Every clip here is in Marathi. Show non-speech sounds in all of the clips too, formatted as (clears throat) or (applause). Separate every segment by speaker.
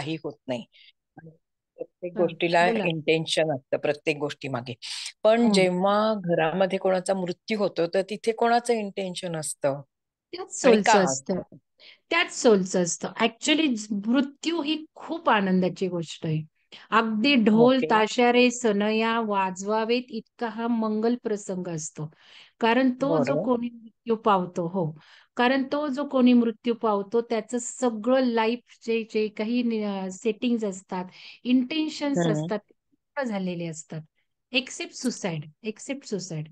Speaker 1: काही होत नाही प्रत्येक गोष्टीला इंटेन्शन असतं प्रत्येक गोष्टी मागे
Speaker 2: पण जेव्हा घरामध्ये कोणाचा मृत्यू होतो तर तिथे कोणाचं इंटेन्शन असतं त्याच
Speaker 3: सोलचं असतं त्याच सोलचं असतं ऍक्च्युली मृत्यू ही खूप आनंदाची गोष्ट आहे अगदी ढोल ताशारे रे सनया वाजवावेत इतका हा मंगल प्रसंग असतो कारण तो जो कोणी मृत्यू पावतो हो कारण तो जो कोणी मृत्यू पावतो त्याच सगळं लाईफ जे जे काही सेटिंग असतात इंटेन्शन असतात झालेले असतात एक्सेप्ट सुसाईड एक्सेप्ट सुसाईड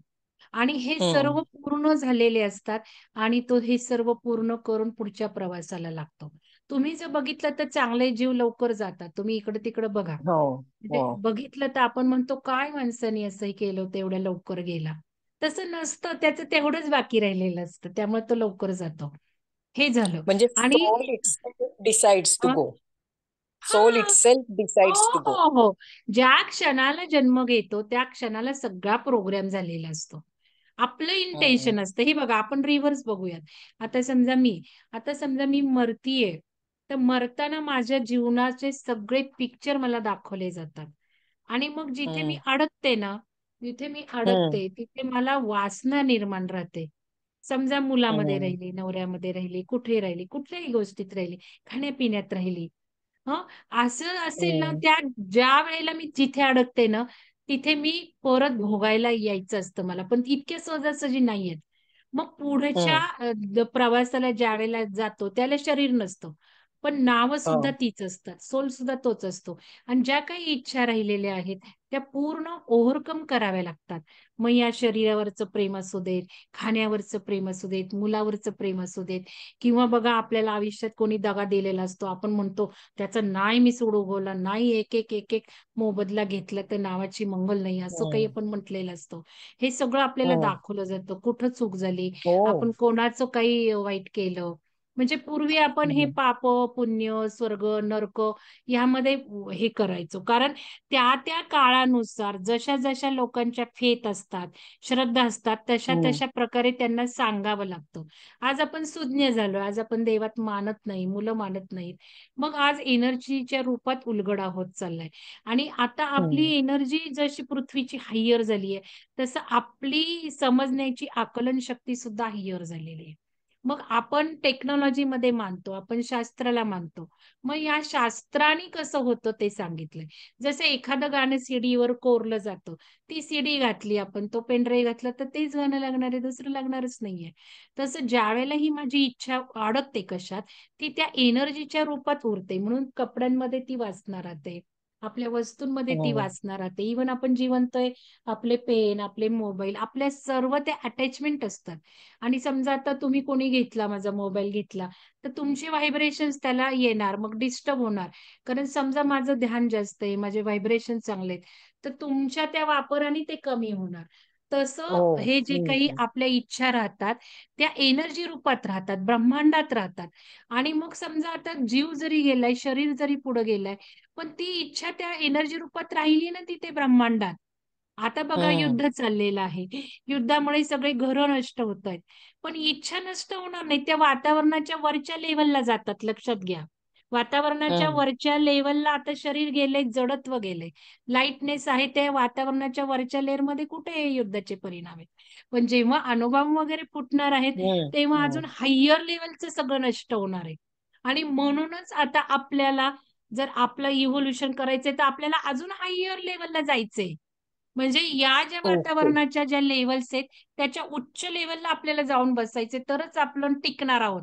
Speaker 3: आणि हे सर्व पूर्ण झालेले असतात आणि तो हे सर्व पूर्ण करून पुढच्या प्रवासाला लागतो तुम्ही जर बघितलं तर चांगले जीव लवकर जातात तुम्ही इकडे तिकडे बघा हो, म्हणजे हो. बघितलं तर आपण म्हणतो काय माणसाने असं केलं तेवढ्या लवकर गेला तसं नसतं त्याचं तेवढंच बाकी राहिलेलं असतं त्यामुळे तो लवकर जातो हे झालं म्हणजे आणि decides to go soul decides to go ज्या क्षणाला जन्म घेतो त्या क्षणाला सगळा प्रोग्राम झालेला असतो आपलं इंटेन्शन असतं हे बघा आपण रिव्हर्स बघूयात आता समजा मी आता समजा मी मरतीये तर मरताना माझ्या जीवनाचे सगळे पिक्चर मला दाखवले जातात आणि मग जिथे मी अडकते ना जिथे मी अडकते तिथे मला वासना निर्माण राहते समजा मुलामध्ये राहिली नवऱ्यामध्ये राहिली कुठे राहिली कुठल्याही गोष्टीत राहिली खाण्यापिण्यात राहिली असं असेल ना त्या ज्या वेळेला मी जिथे अडकते ना तिथे मी परत भोगायला यायचं असतं मला पण इतक्या सहजासहजी नाहीयेत मग पुढच्या प्रवासाला ज्या वेळेला जातो त्याला शरीर नसतं पण नाव सुद्धा तीच असतात सोल सुद्धा तोच असतो आणि ज्या काही इच्छा राहिलेल्या आहेत त्या पूर्ण ओव्हरकम कराव्या लागतात मग या शरीरावरचं प्रेम असू देत खाण्यावरचं प्रेम असू देत मुलावरचं प्रेम असू देत किंवा बघा आपल्याला आयुष्यात कोणी दगा दिलेला असतो आपण म्हणतो त्याचा नाही मी सोड उगवला नाही एक एक एक एक मोबदला घेतला तर नावाची मंगल नाही असं हो. काही आपण म्हटलेलं असतो हे सगळं आपल्याला हो. दाखवलं जातं कुठं चूक झाली हो. आपण कोणाचं काही वाईट केलं म्हणजे पूर्वी आपण हे पाप पुण्य स्वर्ग नरक यामध्ये हे करायचो कारण त्या त्या काळानुसार जशा जशा लोकांच्या फेत असतात श्रद्धा असतात तशा हो. तशा प्रकारे त्यांना सांगावं लागतं आज आपण सुज्ञ झालो आज आपण देवात मानत नाही मुलं मानत नाहीत मग आज एनर्जीच्या रूपात उलगडा होत चाललाय आणि आता आपली हो. एनर्जी जशी पृथ्वीची हायर झाली आहे तसं आपली समजण्याची आकलन शक्ती सुद्धा हायर झालेली आहे मग आपण टेक्नॉलॉजीमध्ये मानतो आपण शास्त्राला मानतो मग या शास्त्राने कसं होतं ते सांगितलंय जसं एखादं गाणं सीडीवर कोरलं जातं ती सीडी घातली आपण तो पेनड्राईव्ह घातला तर तेच गाणं लागणार आहे दुसरं लागणारच नाहीये तसं ज्या वेळेला ही माझी इच्छा अडकते कशात ती त्या एनर्जीच्या रूपात उरते म्हणून कपड्यांमध्ये ती वाचणार राहते आपल्या वस्तूंमध्ये ती हो. वाचणार राहते इवन आपण जिवंत आहे आपले पेन आपले मोबाईल आपल्या सर्व ते अटॅचमेंट असतात आणि समजा आता तुम्ही कोणी घेतला माझा मोबाईल घेतला तर तुमचे व्हायब्रेशन त्याला येणार मग डिस्टर्ब होणार कारण समजा माझं ध्यान जास्त आहे माझे व्हायब्रेशन चांगले आहेत तर तुमच्या त्या वापराने ते कमी होणार तसं हो, हे जे काही आपल्या इच्छा राहतात त्या एनर्जी रूपात राहतात, ब्रह्मांडात राहतात आणि मग समजा आता जीव जरी गेलाय, शरीर जरी पुढे गेलाय, पण ती इच्छा त्या एनर्जी रूपात राहिली ना तिथे ब्रह्मांडात. आता बघा युद्ध चाललेलं आहे. युद्धामुळे सगळे घरं नष्ट होत आहेत पण इच्छा नष्ट होणार नाही. त्या वातावरणाच्या वरच्या लेव्हलला जातात लक्षात घ्या. वातावरणाच्या वरच्या लेवलला आता शरीर गेले जडत्व गेले लाईटनेस आहे ते वातावरणाच्या वरच्या लेअर मध्ये कुठे युद्धाचे परिणाम आहेत पण जेव्हा अनुभव वगैरे फुटणार आहेत तेव्हा अजून हायर लेवलचं सगळं नष्ट होणार आहे आणि म्हणूनच आता आपल्याला जर आपलं इव्होल्युशन करायचंय तर आपल्याला अजून हायर लेवलला जायचंय म्हणजे या ज्या हो, हो. वातावरणाच्या ज्या लेवल्स आहेत त्याच्या उच्च लेवलला आपल्याला जाऊन बसायचे तरच आपण टिकणार आहोत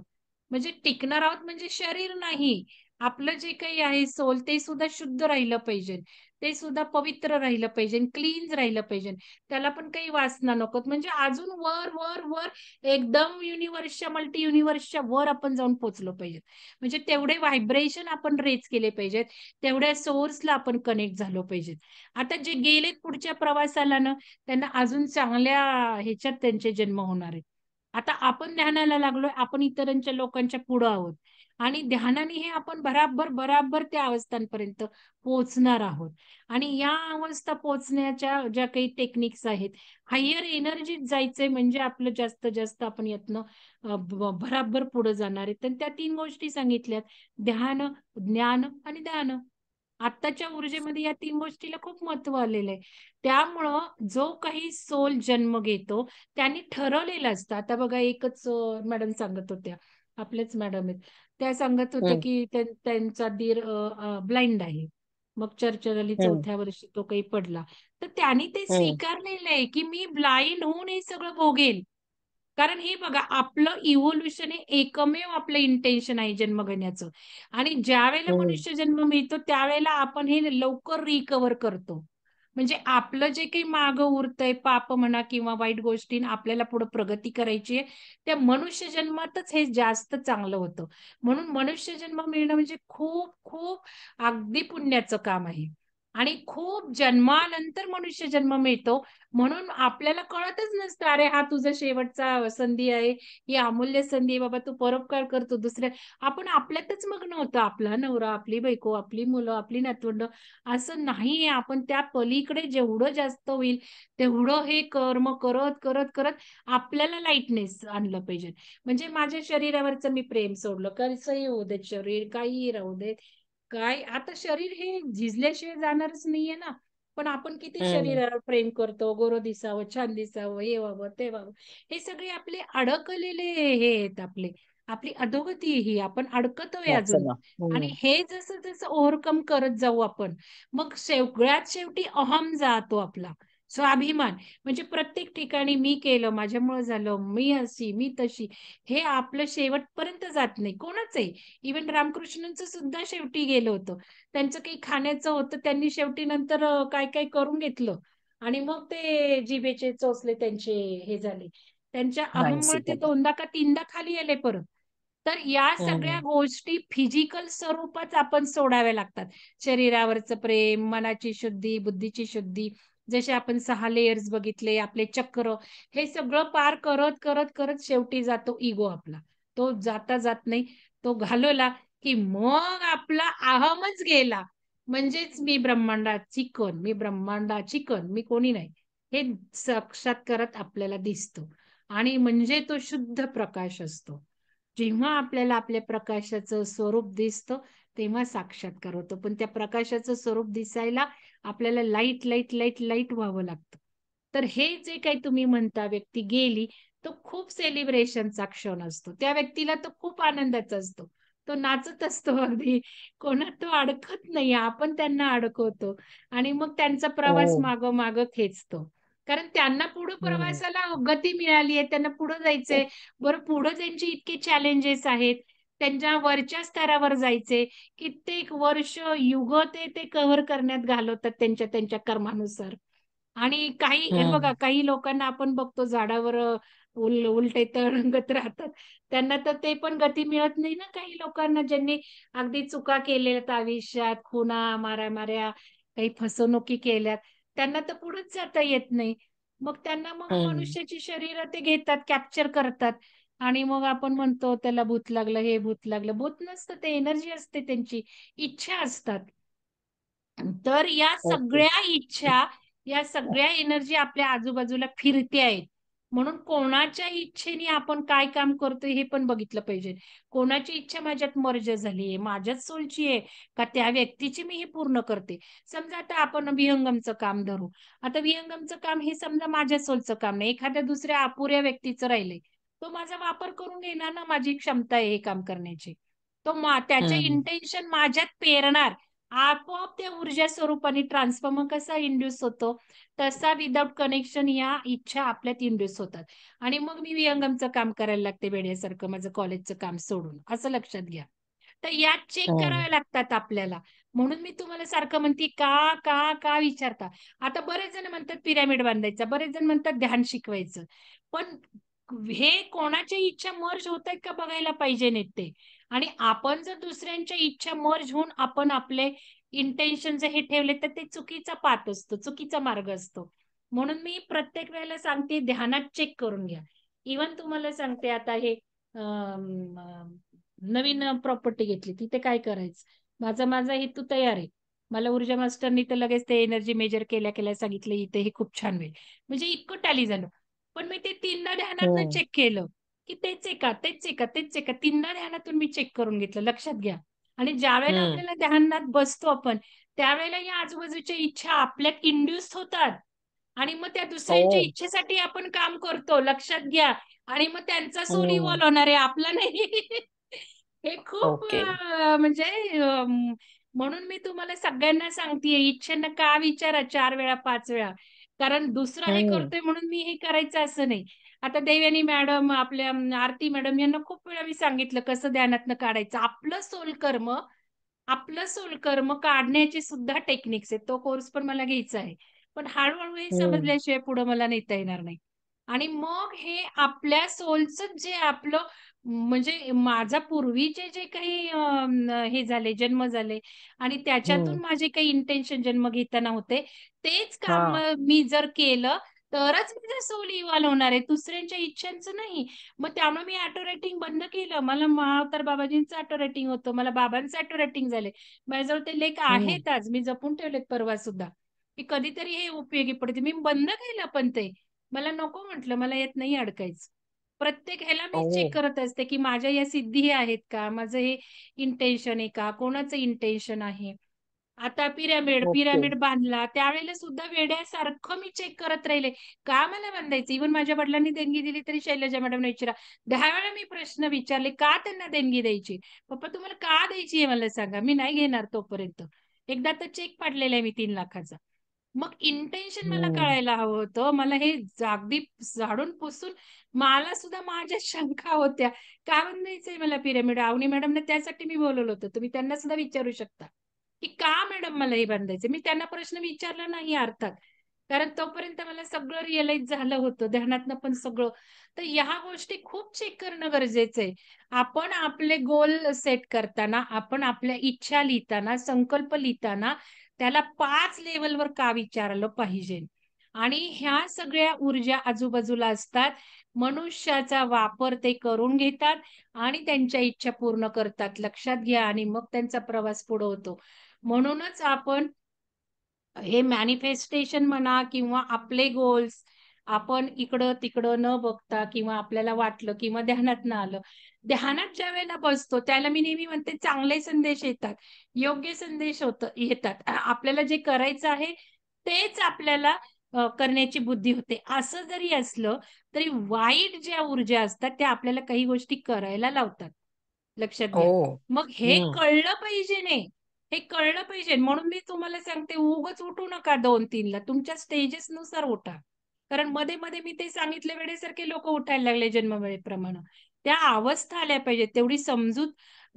Speaker 3: म्हणजे टिकणार आहोत म्हणजे शरीर नाही आपलं जे काही आहे सोल ते सुद्धा शुद्ध राहिलं पाहिजे ते सुद्धा पवित्र राहिलं पाहिजे क्लीन राहिलं पाहिजे त्याला पण काही वासना नकोत म्हणजे अजून वर वर वर एकदम युनिव्हर्सच्या मल्टी युनिव्हर्सच्या वर आपण जाऊन पोचलो पाहिजे म्हणजे तेवढे व्हायब्रेशन आपण रेज केले पाहिजेत तेवढ्या सोर्सला आपण कनेक्ट झालो पाहिजेत आता जे गेले पुढच्या प्रवासाला ना त्यांना अजून चांगल्या ह्याच्यात त्यांचे जन्म होणार आहेत आता आपण ध्यानाला लागलोय आपण इतरांच्या लोकांच्या पुढं आहोत आणि ध्यानाने हे आपण बराबर बराबर त्या अवस्थांपर्यंत पोहोचणार आहोत आणि या अवस्था पोहोचण्याच्या ज्या काही टेक्निक्स आहेत हायर एनर्जीत जायचंय म्हणजे आपलं जास्त जास्त आपण यातनं बराबर पुढे जाणार आहेत तर त्या तीन गोष्टी सांगितल्यात ध्यान ज्ञान आणि दान आत्ताच्या ऊर्जेमध्ये या तीन गोष्टीला खूप महत्व आलेलं आहे त्यामुळं जो काही सोल जन्म घेतो त्यांनी ठरवलेला असतं आता बघा एकच मॅडम सांगत होत्या आपल्याच मॅडम आहेत त्या सांगत होत्या की त्यांचा दीर ब्लाइंड आहे मग चर्चा झाली चौथ्या वर्षी तो काही पडला तर त्यांनी ते स्वीकारलेलं आहे की मी ब्लाइंड होऊन हे सगळं भोगेल कारण हे बघा आपलं इव्होल्युशन हे एकमेव आपलं इंटेन्शन आहे जन्म घेण्याचं आणि ज्या वेळेला हो. मनुष्य जन्म मिळतो त्यावेळेला आपण हे लवकर रिकव्हर करतो म्हणजे आपलं जे काही माग उरतंय पाप म्हणा किंवा वाईट गोष्टी आपल्याला पुढे प्रगती करायची आहे त्या मनुष्य जन्मातच हे जास्त चांगलं होतं म्हणून मनुष्य जन्म मिळणं म्हणजे खूप खूप अगदी पुण्याचं काम आहे आणि खूप जन्मानंतर मनुष्य जन्म मिळतो म्हणून आपल्याला कळतच नसतं अरे हा तुझा शेवटचा संधी आहे ही अमूल्य संधी आहे बाबा तू परोपकार करतो दुसऱ्या आपण आपल्यातच मग नव्हतं आपला नवरा आपली बायको आपली मुलं आपली नातवंड असं नाही आपण त्या पलीकडे जेवढं जास्त होईल तेवढं हे कर्म करत करत करत आपल्याला लाईटनेस आणलं पाहिजे म्हणजे माझ्या शरीरावरचं मी प्रेम सोडलं कसंही होऊ देत शरीर काही राहू देत काय आता शरीर हे झिजल्याशिवाय जाणारच नाहीये ना पण आपण किती शरीराला प्रेम करतो गोरो दिसावं छान दिसावं हे व्हावं ते व्हावं हे सगळे आपले अडकलेले हे आहेत आपले आपली अधोगती ही आपण अडकतोय अजून हो. आणि हे जसं जसं ओव्हरकम करत जाऊ आपण मग सगळ्यात शेवटी अहम जातो आपला स्वाभिमान म्हणजे प्रत्येक ठिकाणी मी केलं माझ्यामुळे झालं मी अशी मी तशी हे आपलं शेवटपर्यंत जात नाही कोणाच आहे इव्हन रामकृष्णांचं सुद्धा शेवटी गेलं होतं त्यांचं काही खाण्याचं होतं त्यांनी शेवटी नंतर काय काय करून घेतलं आणि मग ते जिभेचे चोचले त्यांचे हे झाले त्यांच्या अहमुळे ते दोनदा का तीनदा खाली आले परत तर या हो, हो. सगळ्या गोष्टी फिजिकल स्वरूपात आपण सोडाव्या लागतात शरीरावरचं प्रेम मनाची शुद्धी बुद्धीची शुद्धी जसे आपण सहा लेयर्स बघितले आपले चक्र हे सगळं पार करत करत करत शेवटी जातो इगो आपला तो जाता जात नाही तो घालवला की मग आपला आहमच गेला म्हणजेच मी ब्रह्मांडाची कण मी ब्रह्मांडाची कण मी कोणी नाही हे साक्षात करत आपल्याला दिसतो आणि म्हणजे तो शुद्ध प्रकाश असतो जेव्हा आपल्याला आपल्या प्रकाशाचं स्वरूप दिसतं तेव्हा साक्षात्कार होतो पण त्या प्रकाशाचं स्वरूप दिसायला आपल्याला लाईट लाईट लाईट लाईट व्हावं लागतं तर हे जे काही तुम्ही म्हणता व्यक्ती गेली तो खूप सेलिब्रेशनचा क्षण असतो त्या व्यक्तीला तो खूप आनंदाचा असतो तो नाचत असतो अगदी कोणा तो अडकत नाही आपण त्यांना अडकवतो आणि मग त्यांचा प्रवास हो. माग माग खेचतो कारण त्यांना पुढे प्रवासाला गती मिळाली आहे त्यांना पुढे जायचंय हो. बरं पुढे त्यांची इतके चॅलेंजेस आहेत त्यांच्या वरच्या स्तरावर जायचे कित्येक वर्ष युग ते ते कव्हर करण्यात घालवतात त्यांच्या त्यांच्या कर्मानुसार आणि काही बघा काही लोकांना आपण बघतो झाडावर उल उलटे तरंगत राहतात त्यांना तर ते पण गती मिळत नाही ना काही लोकांना ज्यांनी अगदी चुका केलेल्या आयुष्यात खुना मारा माऱ्या काही फसवणुकी केल्यात त्यांना तर पुढेच जाता येत नाही मग त्यांना मग मनुष्याची शरीर ते घेतात कॅप्चर करतात आणि मग आपण म्हणतो त्याला भूत लागलं हे भूत लागलं भूत नसतं ते एनर्जी असते त्यांची इच्छा असतात तर या सगळ्या इच्छा या सगळ्या एनर्जी आपल्या आजूबाजूला फिरते आहेत म्हणून कोणाच्या इच्छेने आपण काय काम करतोय हे पण बघितलं पाहिजे कोणाची इच्छा माझ्यात मर्ज झाली आहे माझ्याच सोलची आहे का त्या व्यक्तीची मी हे पूर्ण करते समजा आता आपण विहंगमचं काम धरू आता विहंगमचं काम हे समजा माझ्या सोलचं काम नाही एखाद्या दुसऱ्या अपुऱ्या व्यक्तीचं राहिलंय तो माझा वापर करून घेणार ना माझी क्षमता आहे हे काम करण्याची तो त्याचे इंटेन्शन माझ्यात पेरणार आपोआप त्या ऊर्जा स्वरूपाने ट्रान्सफॉर्मर कसा इंड्यूस होतो तसा विदाउट कनेक्शन या इच्छा आपल्यात इंड्यूस होतात आणि मग मी विहंगमचं काम करायला लागते वेड्यासारखं माझं कॉलेजचं काम सोडून असं लक्षात घ्या तर यात चेक हो. कराव्या लागतात आपल्याला म्हणून मी तुम्हाला सारखं म्हणते का का का विचारता आता बरेच जण म्हणतात पिरामिड बांधायचा बरेच जण म्हणतात ध्यान शिकवायचं पण हे कोणाच्या इच्छा मर्ज होत आहेत का बघायला पाहिजे नेते आणि आपण जर दुसऱ्यांच्या इच्छा मर्ज होऊन आपण आपले इंटेन्शन जर हे ठेवले तर ते चुकीचा पात असतो चुकीचा मार्ग असतो म्हणून मी प्रत्येक वेळेला सांगते ध्यानात चेक करून घ्या इवन तुम्हाला सांगते आता हे नवीन प्रॉपर्टी घेतली तिथे काय करायचं माझा माझा हेतू तयार आहे मला ऊर्जा मास्टरनी तर लगेच ते एनर्जी मेजर केल्या केल्या सांगितलं इथे हे खूप छान होईल म्हणजे इतकं टॅली झालं पण मी ते तीनदा ध्यानातून चेक हो. केलं की तेच का तेच आहे का तेच का तीनदा ध्यानातून मी चेक करून घेतलं लक्षात घ्या आणि ज्या वेळेला आपल्याला ध्यानात बसतो आपण त्यावेळेला या आजूबाजूच्या इच्छा आपल्यात इंड्युस होतात आणि मग त्या दुसऱ्यांच्या हो. इच्छेसाठी आपण काम करतो लक्षात घ्या आणि मग त्यांचा सोन इव्हॉल्व हो. होणार आहे आपला नाही हे खूप म्हणजे म्हणून मी तुम्हाला सगळ्यांना सांगते इच्छेनं का विचारा चार वेळा पाच वेळा कारण दुसरं हे हो. करतोय म्हणून मी हे करायचं असं नाही आता देवयानी मॅडम आपल्या आरती मॅडम यांना खूप वेळा मी सांगितलं कसं ध्यानातनं काढायचं आपलं कर्म आपलं सोलकर्म काढण्याची सुद्धा टेक्निक्स आहेत तो कोर्स पण मला घ्यायचा आहे पण हळूहळू हे हो. समजल्याशिवाय पुढे मला नेता येणार नाही आणि मग हे आपल्या सोलच जे आपलं म्हणजे माझा पूर्वीचे जे काही हे झाले जन्म झाले आणि हो. त्याच्यातून माझे काही इंटेन्शन जन्म घेताना होते तेच काम मी जर केलं तरच माझा सोल इव्हॉल्व होणार आहे दुसऱ्यांच्या इच्छांचं नाही मग त्यामुळे मी ऑटो रायटिंग बंद केलं मला महावतार बाबाजींचं ऑटो रायटिंग होतं मला बाबांचं ऑटो रायटिंग झाले माझ्याजवळ ते लेख आहेत आज मी जपून ठेवलेत परवा सुद्धा की कधीतरी हे उपयोगी पडते मी बंद केलं पण ते मला नको म्हटलं मला येत नाही अडकायचं प्रत्येक ह्याला मी चेक हो. करत असते की माझ्या या सिद्धी आहेत का माझं हे इंटेन्शन आहे का कोणाचं इंटेन्शन आहे आता पिरामिड पिरामिड बांधला त्यावेळेला सुद्धा वेड्यासारखं मी चेक करत राहिले का मला बांधायचं इव्हन माझ्या वडिलांनी देणगी दिली तरी शैलजा मॅडमने विचारा दहा वेळा मी प्रश्न विचारले का त्यांना देणगी द्यायची पप्पा तुम्हाला का द्यायची आहे मला सांगा मी नाही घेणार तोपर्यंत एकदा तर चेक पाडलेला आहे मी तीन लाखाचा मग इंटेन्शन मला हो. कळायला हवं होतं मला हे जागदी झाडून पुसून मला सुद्धा माझ्या शंका होत्या काय आहे मला पिरामिड आवणी मॅडमने त्यासाठी मी बोलवलं होतं तुम्ही त्यांना सुद्धा विचारू शकता की का मॅडम मला हे बांधायचं मी त्यांना प्रश्न विचारला नाही अर्थात कारण तोपर्यंत मला सगळं रिअलाइज झालं होतं ध्यानातन पण सगळं तर ह्या गोष्टी खूप चेक करणं गरजेचं आहे आपण आपले गोल सेट करताना आपण आपल्या इच्छा लिहिताना संकल्प लिहिताना त्याला पाच लेवलवर का विचारलं पाहिजे आणि ह्या सगळ्या ऊर्जा आजूबाजूला असतात मनुष्याचा वापर ते करून घेतात आणि त्यांच्या इच्छा पूर्ण करतात लक्षात घ्या आणि मग त्यांचा प्रवास पुढे होतो म्हणूनच आपण हे मॅनिफेस्टेशन म्हणा किंवा आपले गोल्स आपण इकडं तिकडं न बघता किंवा आपल्याला वाटलं किंवा ध्यानात न आलं ध्यानात ज्या वेळेला बसतो त्याला मी नेहमी म्हणते चांगले संदेश येतात योग्य संदेश होत येतात आपल्याला जे करायचं आहे तेच आपल्याला करण्याची बुद्धी होते असं जरी असलं तरी वाईट ज्या ऊर्जा असतात त्या आपल्याला काही गोष्टी करायला लावतात लक्षात घ्या हो. मग हे कळलं पाहिजे ने हे कळलं पाहिजे म्हणून मी तुम्हाला सांगते उगच उठू नका दोन तीनला तुमच्या स्टेजेसनुसार उठा कारण मध्ये मध्ये मी ते सांगितले वेळेसारखे लोक उठायला लागले जन्मवेळेप्रमाणे त्या अवस्था आल्या पाहिजेत तेवढी समजूत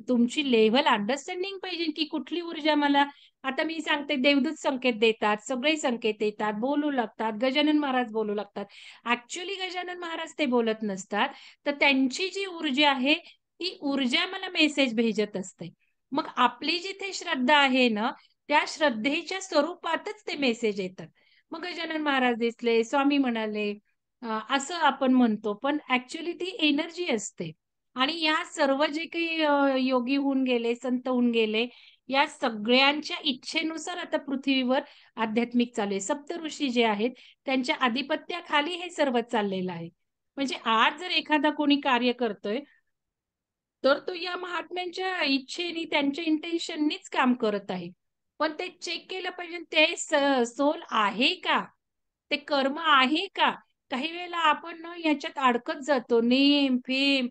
Speaker 3: तुमची लेव्हल अंडरस्टँडिंग पाहिजे की कुठली ऊर्जा मला आता मी सांगते देवदूत संकेत देतात सगळे संकेत देतात बोलू लागतात गजानन महाराज बोलू लागतात ऍक्च्युली गजानन महाराज ते बोलत नसतात तर त्यांची जी ऊर्जा आहे ती ऊर्जा मला मेसेज भेजत असते मग आपली जिथे श्रद्धा आहे ना त्या श्रद्धेच्या स्वरूपातच ते मेसेज येतात मग गजानन महाराज दिसले स्वामी म्हणाले असं आपण म्हणतो पण ऍक्च्युली ती एनर्जी असते आणि या सर्व जे काही योगी होऊन गेले संत होऊन गेले या सगळ्यांच्या इच्छेनुसार आता पृथ्वीवर आध्यात्मिक चालू आहे सप्त ऋषी जे आहेत त्यांच्या आधिपत्याखाली हे सर्व चाललेलं आहे म्हणजे आज जर एखादा कोणी कार्य करतोय तर तो या महात्म्यांच्या इच्छेनी त्यांच्या इंटेन्शननीच काम करत आहे पण ते चेक केलं पाहिजे ते सोल आहे का ते कर्म आहे का काही वेळेला आपण याच्यात अडकत जातो नेम फेम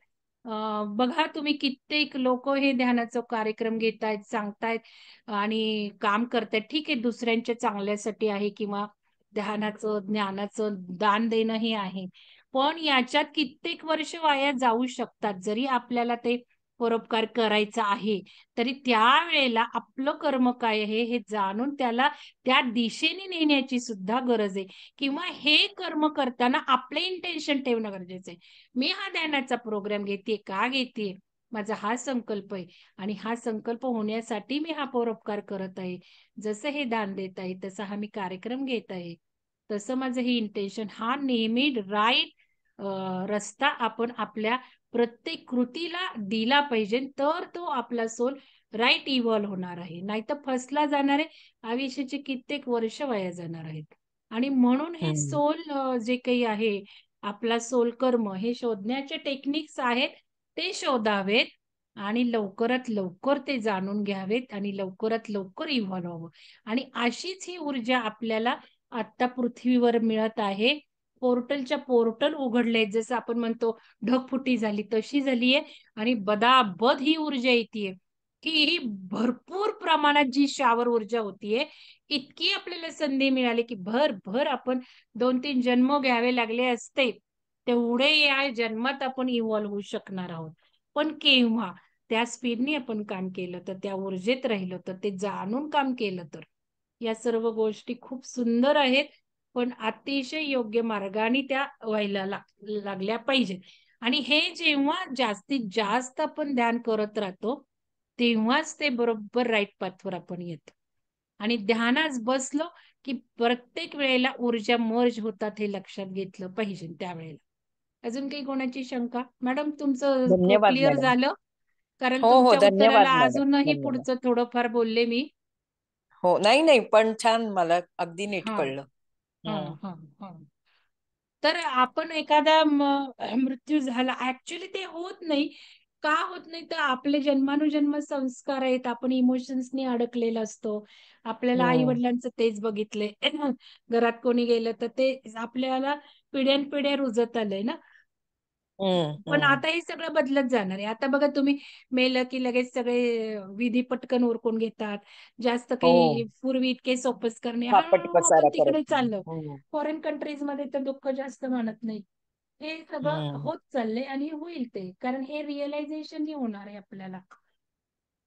Speaker 3: बघा तुम्ही कित्येक लोक हे ध्यानाचा कार्यक्रम आहेत सांगतायत आणि काम करतायत ठीक आहे दुसऱ्यांच्या चांगल्यासाठी आहे किंवा ध्यानाचं ज्ञानाचं दान देणं हे आहे पण याच्यात कित्येक वर्ष वाया जाऊ शकतात जरी आपल्याला ते परोपकार करायचा आहे तरी त्या वेळेला आपलं कर्म काय आहे हे जाणून त्याला त्या दिशेने नेण्याची सुद्धा गरज आहे किंवा हे कर्म करताना आपले इंटेन्शन ठेवणं गरजेचं आहे मी हा ध्यानाचा प्रोग्राम घेते का घेते माझा हा संकल्प आहे आणि हा संकल्प होण्यासाठी मी हा परोपकार करत आहे जसं हे दान देत आहे तसा हा मी कार्यक्रम घेत आहे तसं माझं हे इंटेन्शन हा नेहमी राईट रस्ता आपण आपल्या प्रत्येक कृतीला दिला पाहिजे तर तो आपला सोल राईट इव्हॉल्व्ह होणार आहे नाहीतर फसला जाणार आहे आयुष्याचे कित्येक वर्ष वाया जाणार आहेत आणि म्हणून हे सोल जे काही आहे आपला सोल कर्म हे शोधण्याचे टेक्निक्स आहेत ते शोधावेत आणि लवकरात लवकर ते जाणून घ्यावेत आणि लवकरात लवकर इव्हॉल्व्ह व्हावं आणि अशीच ही ऊर्जा आपल्याला आता पृथ्वीवर मिळत आहे पोर्टलच्या पोर्टल उघडले जसं आपण म्हणतो ढगफुटी झाली तशी झालीये आणि बदाबद ही ऊर्जा येते की ही भरपूर प्रमाणात जी शावर ऊर्जा होतीये इतकी आपल्याला संधी मिळाली की भर भर आपण दोन तीन जन्म घ्यावे लागले असते तेवढे या जन्मात आपण इव्हॉल्व्ह होऊ शकणार आहोत पण केव्हा त्या स्पीडने आपण काम केलं तर त्या ऊर्जेत राहिलं तर ते जाणून काम केलं तर या सर्व गोष्टी खूप सुंदर आहेत पण अतिशय योग्य मार्गाने त्या व्हायला लागल्या पाहिजे आणि हे जेव्हा जास्तीत जास्त आपण ध्यान करत राहतो तेव्हाच ते बरोबर राईट पाथवर आपण येतो आणि ध्यानाच बसलो की प्रत्येक वेळेला ऊर्जा मर्ज होतात हे लक्षात घेतलं पाहिजे त्यावेळेला अजून काही कोणाची शंका मॅडम तुमचं क्लिअर झालं कारण हो, हो, अजूनही पुढचं थोडंफार बोलले मी हो नाही नाही पण छान मला अगदी नीट कळलं हो, हो. हो, तर आपण एखादा मृत्यू झाला ऍक्च्युली ते होत नाही का होत नाही तर आपले जन्मानुजन्म संस्कार आहेत आपण इमोशन्सनी अडकलेला असतो आपल्याला आई वडिलांचं तेच बघितलंय (clears throat) घरात कोणी गेलं तर ते आपल्याला पिढ्यानपिढ्या रुजत आलंय ना
Speaker 1: पण आता
Speaker 3: हे सगळं बदलत जाणार आहे आता बघा तुम्ही मेलं की लगेच सगळे विधी पटकन ओरकून घेतात जास्त हो. काही पूर्वी इतके सोपस करणे
Speaker 2: तिकडे चाललं
Speaker 3: फॉरेन हो. कंट्रीज मध्ये तर दुःख जास्त मानत नाही हे सगळं होत चाललंय आणि होईल ते कारण हे रिअलायझेशन होणार आहे आपल्याला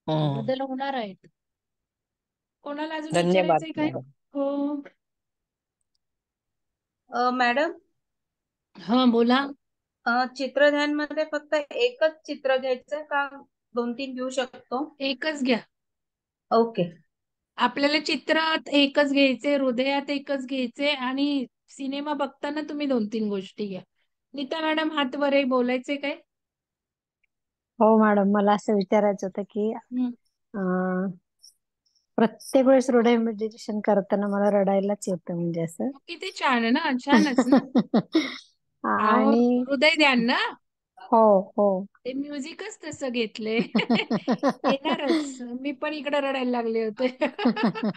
Speaker 3: बदल होणार आहेत कोणाला अजून काय हो मॅडम हा बोला चित्रध्यान मध्ये फक्त एकच चित्र घ्यायचं का दोन तीन घेऊ शकतो एकच घ्या ओके आपल्याला चित्रात एकच घ्यायचे हृदयात एकच घ्यायचे आणि सिनेमा बघताना तुम्ही दोन तीन गोष्टी घ्या नीता मॅडम हात वर बोलायचे काय
Speaker 1: हो मॅडम मला असं विचारायचं होतं की प्रत्येक वेळेस हृदय मेडिटेशन करताना मला रडायलाच येतं म्हणजे असं
Speaker 3: किती छान आहे ना छानच (laughs)
Speaker 1: आणि
Speaker 3: हृदय द्यान ना हो हो ते म्युझिकच तसं घेतलंय (laughs) येणारच मी पण इकडे रडायला लागले होते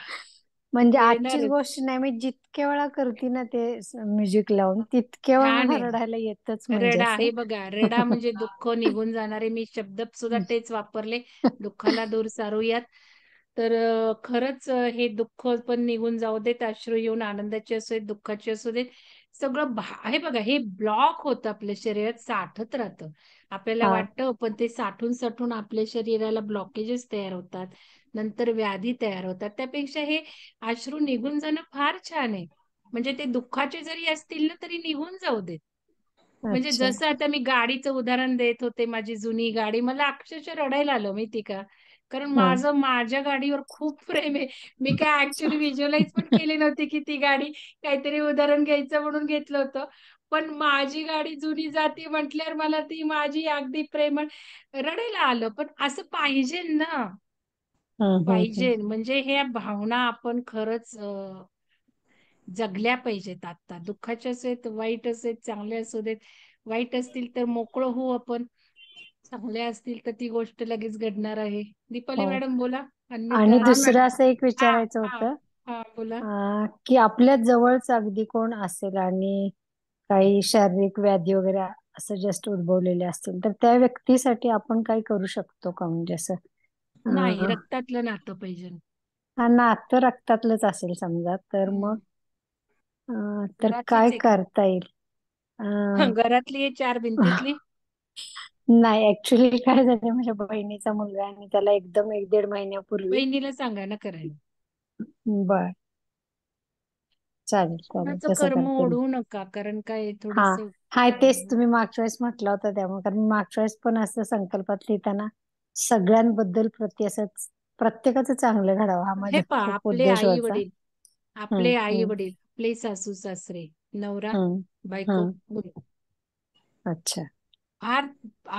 Speaker 1: म्हणजे (laughs) आजची गोष्ट नाही मी जितके वेळा करते ना ते म्युझिक लावून तितक्या वेळा रडायला येतच म्हणजे रडा हे बघा
Speaker 3: रडा म्हणजे दुःख निघून जाणारे मी शब्द सुद्धा तेच वापरले (laughs) दुःखाला दूर सारूयात तर खरंच हे दुःख पण निघून जाऊ देत अश्रू येऊन आनंदाचे असू देत दुःखाचे असू देत सगळं हे बघा हे ब्लॉक होतं आपल्या शरीरात साठत राहतं आपल्याला वाटतं पण ते साठून साठून आपल्या शरीराला ब्लॉकेजेस तयार होतात नंतर व्याधी तयार होतात त्यापेक्षा हे अश्रू निघून जाणं फार छान आहे म्हणजे ते दुःखाचे जरी असतील ना तरी निघून जाऊ देत म्हणजे जसं आता मी गाडीचं उदाहरण देत होते माझी जुनी गाडी मला अक्षरशः रडायला आलं माहिती का कारण माझं माझ्या गाडीवर खूप प्रेम आहे मी काय ऍक्च्युली व्हिज्युअलाइज पण (laughs) केली नव्हती की ती गाडी काहीतरी उदाहरण घ्यायचं म्हणून घेतलं होतं पण माझी गाडी जुनी जाती म्हटल्यावर मला ती माझी अगदी प्रेम रडायला आलं पण असं पाहिजे ना पाहिजे म्हणजे ह्या भावना आपण खरंच जगल्या पाहिजेत आता दुःखाच्या असू वाईट असेल चांगले असू देत वाईट असतील तर मोकळं होऊ आपण चांगले असतील तर ती गोष्ट लगेच घडणार आहे दीपाली हो. मॅडम बोला आणि दुसरं
Speaker 1: असं एक विचारायचं होतं बोला की आपल्या जवळच अगदी कोण असेल आणि काही शारीरिक व्याधी वगैरे असं जस्ट उद्भवलेले असतील तर त्या व्यक्तीसाठी आपण काय करू शकतो का म्हणजे असं नाही
Speaker 3: रक्तातलं नातं पाहिजे
Speaker 1: हा नातं रक्तातलंच असेल समजा तर मग तर काय करता येईल (laughs)
Speaker 3: घरातली चार भिंतीतली
Speaker 1: (laughs) नाही ऍक्च्युली (laughs) काय झालं माझ्या बहिणीचा
Speaker 3: मुलगा आणि त्याला एकदम एक दीड महिन्यापूर्वी बहिणीला सांगा ना करायला
Speaker 1: बर चालेल चालेल कर्म ओढवू
Speaker 3: नका कारण काय हा
Speaker 1: हाय तेच तुम्ही मागच्या वेळेस म्हटलं होतं त्यामुळे कारण मागच्या वेळेस पण असं संकल्पात लिहिताना सगळ्यांबद्दल प्रति असं प्रत्येकाचं चांगलं घडावं हा आपले आई वडील
Speaker 3: आपले आई वडील आपले सासू सासरे नवरा बायको अच्छा फार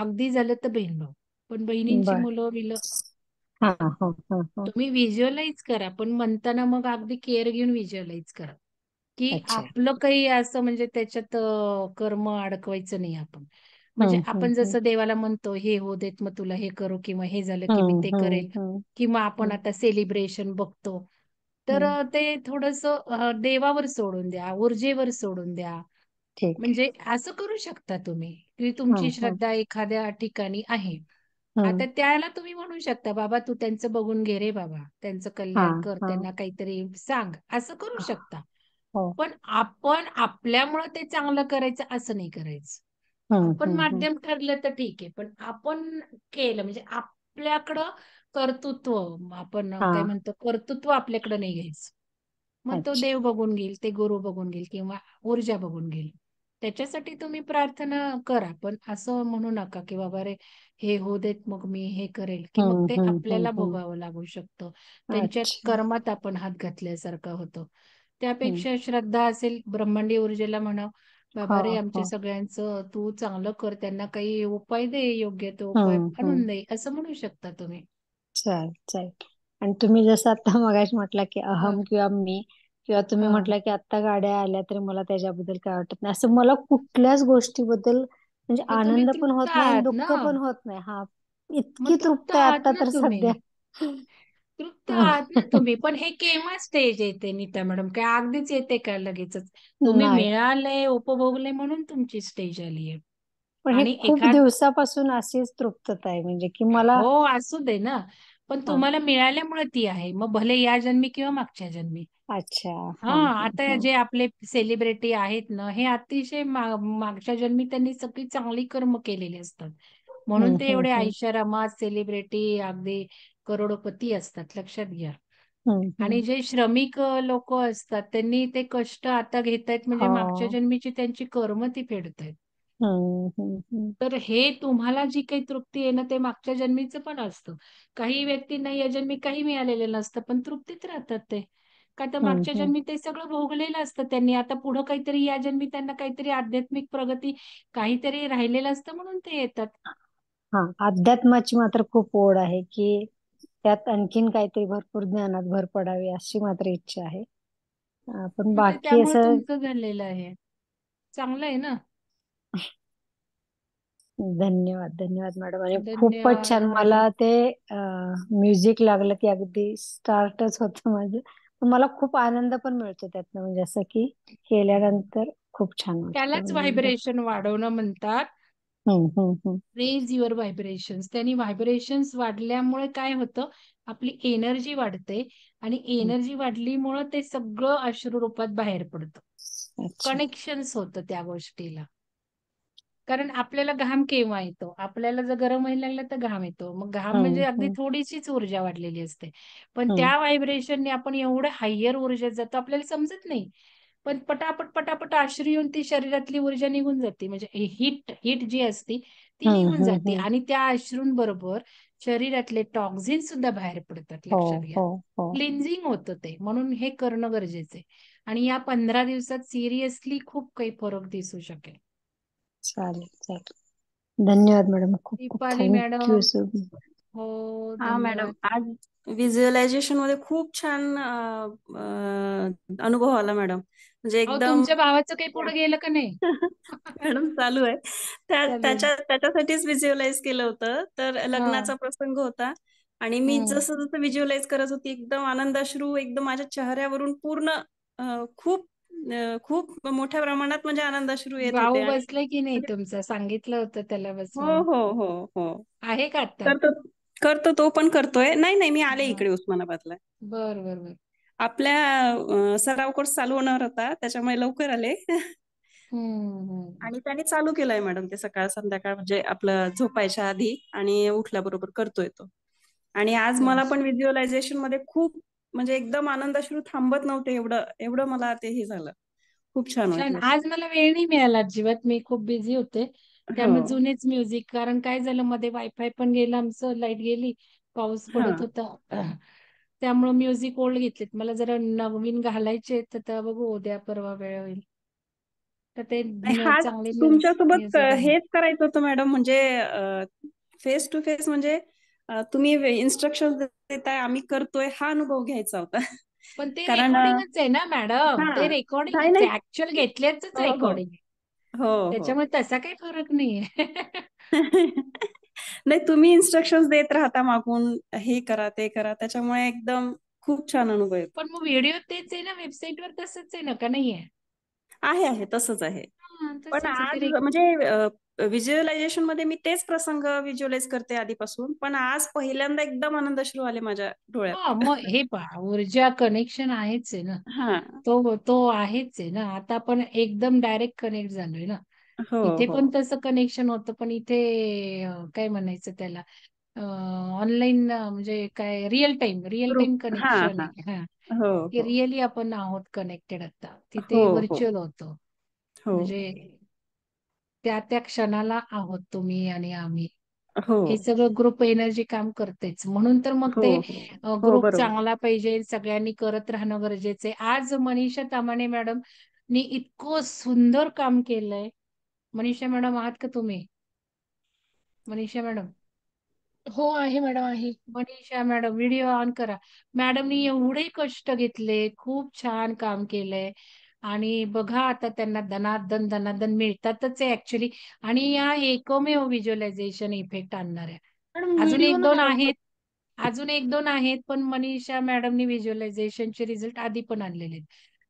Speaker 3: अगदी झालं तर बहीण भाऊ पण बहिणींची मुलं बिलं तुम्ही व्हिज्युअलाइज करा पण म्हणताना मग अगदी केअर घेऊन व्हिज्युअलाइज करा की आपलं काही असं म्हणजे त्याच्यात कर्म अडकवायचं नाही आपण म्हणजे आपण जसं देवाला म्हणतो हे हो देत मग तुला हे करू किंवा हे झालं की मी ते करेल किंवा आपण आता सेलिब्रेशन बघतो तर ते थोडस देवावर सोडून द्या ऊर्जेवर सोडून द्या ठीक म्हणजे असं करू शकता तुम्ही की तुमची श्रद्धा एखाद्या ठिकाणी आहे आता त्याला तुम्ही म्हणू शकता बाबा तू त्यांचं बघून घे रे बाबा त्यांचं कल्याण कर त्यांना काहीतरी सांग असं करू शकता हो. पण आपण आपल्यामुळे ते चांगलं करायचं असं नाही करायचं
Speaker 1: पण आपण माध्यम
Speaker 3: ठरलं तर ठीक आहे पण आपण केलं म्हणजे आपल्याकडं कर्तृत्व आपण काय म्हणतो कर्तृत्व आपल्याकडं नाही घ्यायचं मग तो देव बघून घेईल ते गुरु बघून घेईल किंवा ऊर्जा बघून घेईल त्याच्यासाठी तुम्ही प्रार्थना करा पण असं म्हणू नका की बाबा रे हे हो देत मग मी हे करेल की हो, मग ते हो, हो, आपल्याला भोगावं लागू शकतं त्यांच्या कर्मात आपण हात घातल्यासारखा होतो त्यापेक्षा श्रद्धा असेल ब्रह्मांडी ऊर्जेला म्हणा बाबा रे आमच्या सगळ्यांचं तू चांगलं कर त्यांना काही उपाय दे योग्य तो उपाय आणून दे असं म्हणू शकता तुम्ही
Speaker 1: चल चल आणि तुम्ही जसं आता मगाशी म्हटलं की अहम किंवा मी किंवा तुम्ही म्हटलं की आता गाड्या आल्या तरी मला त्याच्याबद्दल काय वाटत नाही असं मला कुठल्याच गोष्टीबद्दल म्हणजे आनंद पण होत नाही दुःख पण होत नाही हा
Speaker 3: इतकी तृप्त आहे आता तर सध्या तृप्त आहात ना तुम्ही पण हे केव्हा स्टेज येते नीता मॅडम काय अगदीच येते का लगेच तुम्ही मिळाले उपभोगले म्हणून तुमची स्टेज आली आहे पण आणि खूप
Speaker 1: दिवसापासून अशीच तृप्तता आहे म्हणजे की मला हो
Speaker 3: असू दे ना पण तुम्हाला मिळाल्यामुळे ती आहे मग भले या जन्मी किंवा मागच्या जन्मी अच्छा हा आता जे आपले सेलिब्रिटी आहेत ना हे अतिशय मागच्या जन्मी त्यांनी सगळी चांगली कर्म केलेली असतात म्हणून ते एवढे हम्म सेलिब्रिटी अगदी करोडोपती असतात लक्षात घ्या आणि जे श्रमिक लोक असतात त्यांनी ते कष्ट आता घेतायत म्हणजे मागच्या जन्मीची त्यांची कर्म ती फेडत आहेत तर हे तुम्हाला जी काही तृप्ती आहे ना ते मागच्या जन्मीचं पण असतं काही व्यक्तींना या जन्मी काही मिळालेलं नसतं पण तृप्तीत राहतात ते काय तर मागच्या जन्मी ते सगळं भोगलेलं असतं त्यांनी आता पुढं काहीतरी या जन्मी त्यांना काहीतरी आध्यात्मिक प्रगती काहीतरी राहिलेलं असतं म्हणून ते येतात
Speaker 1: हा अध्यात्माची मात्र खूप ओढ आहे की त्यात आणखीन काहीतरी भरपूर ज्ञानात भर पडावी अशी मात्र इच्छा आहे पण बाकी असं
Speaker 3: झालेलं आहे चांगलं आहे ना
Speaker 1: धन्यवाद धन्यवाद मॅडम आणि खूपच छान मला ते म्युझिक लागलं की अगदी स्टार्टच होत माझं तुम्हाला खूप आनंद पण मिळतो त्यातनं म्हणजे असं की केल्यानंतर खूप छान त्यालाच व्हायब्रेशन म्हणजे म्हणजे वाढवणं म्हणतात
Speaker 3: रेज युअर व्हायब्रेशन त्यांनी व्हायब्रेशन वाढल्यामुळे काय होतं आपली एनर्जी वाढते आणि एनर्जी वाढलीमुळे ते सगळं अश्रू रूपात बाहेर पडतं कनेक्शन होतं त्या गोष्टीला कारण आपल्याला घाम केव्हा येतो आपल्याला जर गरम व्हायला लागलं तर घाम येतो मग घाम हो, म्हणजे अगदी हो. थोडीशीच ऊर्जा वाढलेली असते पण हो. त्या व्हायब्रेशनने आपण एवढं हायर ऊर्जेत जातो आपल्याला समजत नाही पण पटापट पटापट आश्री येऊन ती शरीरातली ऊर्जा निघून जाते म्हणजे हीट हीट जी असते ती निघून जाते आणि त्या बरोबर शरीरातले टॉक्झिन सुद्धा बाहेर पडतात लक्षात
Speaker 1: घ्या
Speaker 3: क्लिन्झिंग होतं ते म्हणून हे करणं गरजेचं आहे आणि या पंधरा दिवसात सिरियसली खूप काही फरक
Speaker 2: दिसू शकेल चालेल चालेल
Speaker 1: धन्यवाद मॅडम
Speaker 2: खूप मॅडम. हो, हा मॅडम आज व्हिज्युअलायझेशन मध्ये खूप छान अनुभव आला मॅडम म्हणजे एकदम
Speaker 3: भावाचं काही पुढे गेलं का नाही
Speaker 2: (laughs) मॅडम चालू आहे त्या त्याच्यासाठीच व्हिज्युअलाइज केलं होतं तर लग्नाचा प्रसंग होता आणि मी जसं जसं व्हिज्युअलाइज करत होती एकदम आनंदाश्रू एकदम माझ्या चेहऱ्यावरून पूर्ण खूप खूप मोठ्या प्रमाणात म्हणजे आनंदाश्रू येत होते बसले
Speaker 3: की नाही म्हणजे तुमचं सांगितलं होतं त्याला बस हो हो
Speaker 2: हो हो आहे का आता करतो तो पण करतोय नाही नाही मी आले इकडे उस्मानाबादला
Speaker 3: बर बर बर
Speaker 2: आपल्या सराव कोर्स चालू होणार होता त्याच्यामुळे लवकर आले आणि त्याने चालू केलंय मॅडम ते सकाळ संध्याकाळ म्हणजे आपलं झोपायच्या आधी आणि उठल्याबरोबर करतोय तो आणि आज मला पण व्हिज्युअलायझेशन मध्ये खूप म्हणजे एकदम आनंदाश्रू थांबत नव्हते एवढं एवढं मला ते हे झालं खूप छान आज मला
Speaker 3: वेळ नाही मिळाला अजिबात मी खूप बिझी होते त्यामुळे हो. जुनेच म्युझिक कारण काय झालं मध्ये वायफाय पण गेलं आमचं लाईट गेली पाऊस पडत होता त्यामुळे म्युझिक ओल्ड घेतलेत मला जरा नवीन घालायचे तर बघू उद्या परवा वेळ होईल तर ते
Speaker 2: तुमच्यासोबत हेच करायचं होतं मॅडम म्हणजे फेस टू फेस म्हणजे तुम्ही इन्स्ट्रक्शन देताय आम्ही करतोय हा अनुभव घ्यायचा होता पण ते रेकॉर्डिंगच आहे ना मॅडम ते रेकॉर्डिंग ऍक्च्युअल घेतल्याच रेकॉर्डिंग हो त्याच्यामुळे
Speaker 3: तसा काही फरक नाहीये (laughs)
Speaker 2: नाही तुम्ही इन्स्ट्रक्शन देत राहता मागून हे करा ते करा त्याच्यामुळे एकदम खूप छान अनुभव
Speaker 3: पण मग व्हिडिओ तेच आहे ना वेबसाईट वर तसंच आहे का
Speaker 2: नाहीये आहे आहे तसंच आहे पण आज म्हणजे व्हिज्युअलायझेशन मध्ये मी तेच प्रसंग व्हिज्युअलाइज करते आधीपासून पण आज पहिल्यांदा एकदम आनंद सुरू आले माझ्या डोळ्यात
Speaker 3: मग हे पहा ऊर्जा कनेक्शन आहेच आहे ना तो तो आहेच आहे ना आता आपण एकदम डायरेक्ट कनेक्ट झालोय ना हो, इथे हो. पण तसं कनेक्शन होतं पण इथे काय म्हणायचं त्याला ऑनलाईन म्हणजे काय real time real time connection आहे रिअली हो, आपण आहोत कनेक्टेड आता तिथे व्हर्च्युअल होतं हो. म्हणजे त्या त्या क्षणाला आहोत तुम्ही आणि आम्ही. हो. हे सगळं ग्रुप एनर्जी काम करतेच. म्हणून तर मग ते ग्रुप हो. चांगला पाहिजे, सगळ्यांनी करत राहणं गरजेचं आहे. आज मनीषा मॅडम ने इतकं सुंदर काम केलंय. मनीषा मॅडम आहात का तुम्ही? मनीषा मॅडम? हो, आहे मॅडम, आहे. मनीषा मॅडम व्हिडिओ ऑन करा. मॅडमनी एवढे कष्ट घेतले, खूप छान काम केलंय. आणि बघा आता त्यांना धनादन धनादन मिळतातच आहे ऍक्च्युली आणि या एकमेव व्हिज्युअलायझेशन इफेक्ट आणणाऱ्या अजून एक दोन आहेत अजून एक दोन आहेत पण मनीषा मॅडमनी व्हिज्युअलायझेशनचे रिझल्ट आधी पण आणलेले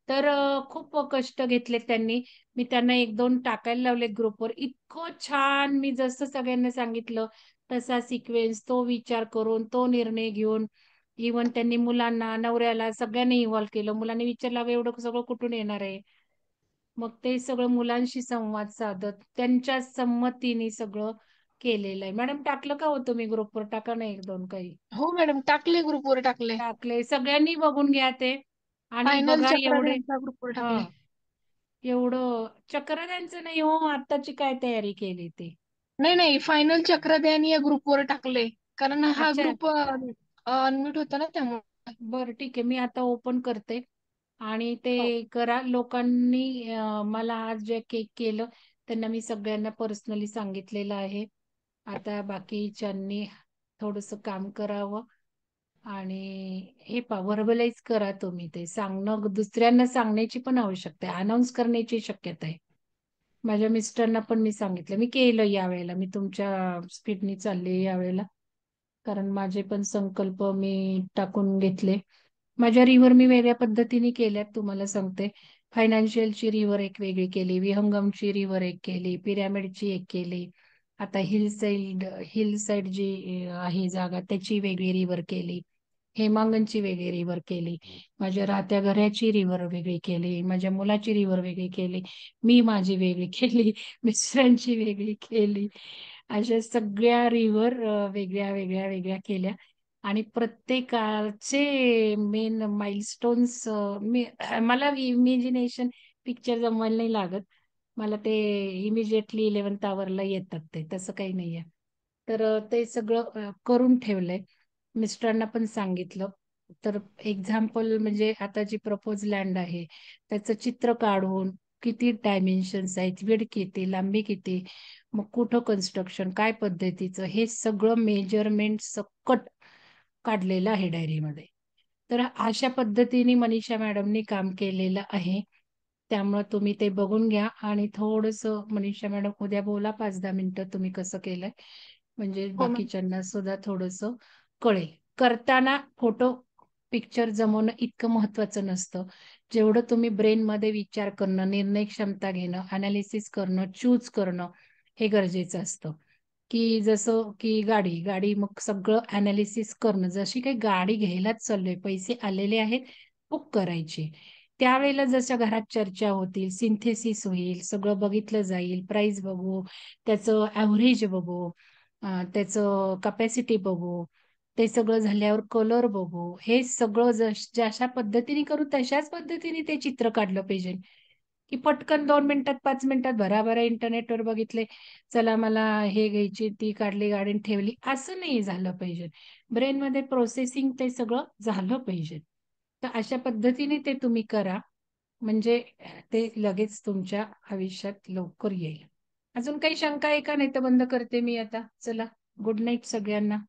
Speaker 3: तर खूप कष्ट घेतले त्यांनी मी त्यांना एक दोन टाकायला लावले ग्रुपवर इतकं छान मी जसं सगळ्यांना सांगितलं तसा सिक्वेन्स तो विचार करून तो निर्णय घेऊन इव्हन त्यांनी मुलांना नवऱ्याला सगळ्यांनी इन्व्हॉल्व्ह केलं मुलांनी विचारलं एवढं सगळं कुठून येणार आहे मग ते सगळं मुलांशी संवाद साधत त्यांच्या संमतीने सगळं केलेलं आहे मॅडम टाकलं का होतं मी ग्रुपवर टाका ना एक दोन काही हो मॅडम टाकले ग्रुपवर टाकले टाकले सगळ्यांनी बघून घ्या ते आणि एवढं चक्र नाही हो आताची काय तयारी केली ते नाही नाही फायनल चक्रदयानी या ग्रुपवर टाकले कारण हा ग्रुप अनम्यूट होतं ना त्यामुळे बरं ठीक आहे मी आता ओपन करते आणि ते हो. करा लोकांनी मला आज जे केक केलं त्यांना मी सगळ्यांना पर्सनली सांगितलेलं आहे आता बाकीच्यांनी थोडस काम करावं आणि हे पा करा तुम्ही ते सांगणं दुसऱ्यांना सांगण्याची पण आवश्यकता आहे अनाऊन्स करण्याची शक्यता आहे माझ्या मिस्टरना पण मी सांगितलं मी केलं यावेळेला मी तुमच्या स्पीडनी चालले यावेळेला कारण माझे पण संकल्प मी टाकून घेतले माझ्या रिव्हर मी वेगळ्या पद्धतीने केल्यात तुम्हाला सांगते फायनान्शियलची रिव्हर एक वेगळी केली विहंगमची रिव्हर एक केली पिरॅमिडची एक केली आता हिल साईड हिल साईड जी आहे जागा त्याची वेगळी रिव्हर केली हेमांगणची वेगळी रिव्हर केली माझ्या राहत्या घराची रिव्हर वेगळी केली माझ्या मुलाची रिव्हर वेगळी केली मी माझी वेगळी केली (laughs) मिस्टरांची वेगळी केली अशा सगळ्या रिव्हर वेगळ्या वेगळ्या वेगळ्या केल्या आणि प्रत्येकाचे मेन माइलस्टोन्स मी मला इमेजिनेशन पिक्चर जमवायला नाही लागत मला ते इमिजिएटली इलेव्हन्थ आवरला येतात ते तसं काही नाहीये तर ते सगळं करून ठेवलंय मिस्टरांना पण सांगितलं तर एक्झाम्पल म्हणजे आता जी प्रपोज लँड आहे त्याचं चित्र काढून किती डायमेन्शन्स आहेत वेड किती लांबी किती मग कुठं कन्स्ट्रक्शन काय पद्धतीचं हे सगळं मेजरमेंट सकट काढलेलं आहे डायरीमध्ये तर अशा पद्धतीने मनीषा मॅडमनी काम केलेलं आहे त्यामुळे तुम्ही ते बघून घ्या आणि थोडस मनीषा मॅडम उद्या बोला पाच दहा मिनिटं तुम्ही कसं केलंय म्हणजे हो, बाकीच्यांना सुद्धा थोडंसं कळेल करताना फोटो पिक्चर जमवणं इतकं महत्वाचं नसतं जेवढं तुम्ही ब्रेनमध्ये विचार करणं निर्णय क्षमता घेणं अनालिसिस करणं चूज करणं हे गरजेचं असतं की जसं की गाडी गाडी मग सगळं अनालिसिस करणं जशी काही गाडी घ्यायलाच चाललोय पैसे आलेले आहेत बुक करायचे त्यावेळेला जशा घरात चर्चा होतील सिंथेसिस होईल सगळं बघितलं जाईल प्राइस बघू त्याचं ॲव्हरेज बघू त्याचं कपॅसिटी बघू ते सगळं झाल्यावर कलर बघू हे सगळं जश जशा पद्धतीने करू तशाच पद्धतीने ते चित्र काढलं पाहिजे की पटकन दोन मिनिटात पाच मिनिटात भराभरा इंटरनेटवर बघितले चला मला हे घ्यायची ती काढली गाडीन ठेवली असं नाही झालं पाहिजे ब्रेनमध्ये प्रोसेसिंग ते सगळं झालं पाहिजे तर अशा पद्धतीने ते तुम्ही करा म्हणजे ते लगेच तुमच्या आयुष्यात लवकर येईल अजून काही शंका आहे का नाही तर बंद करते मी आता चला गुड नाईट सगळ्यांना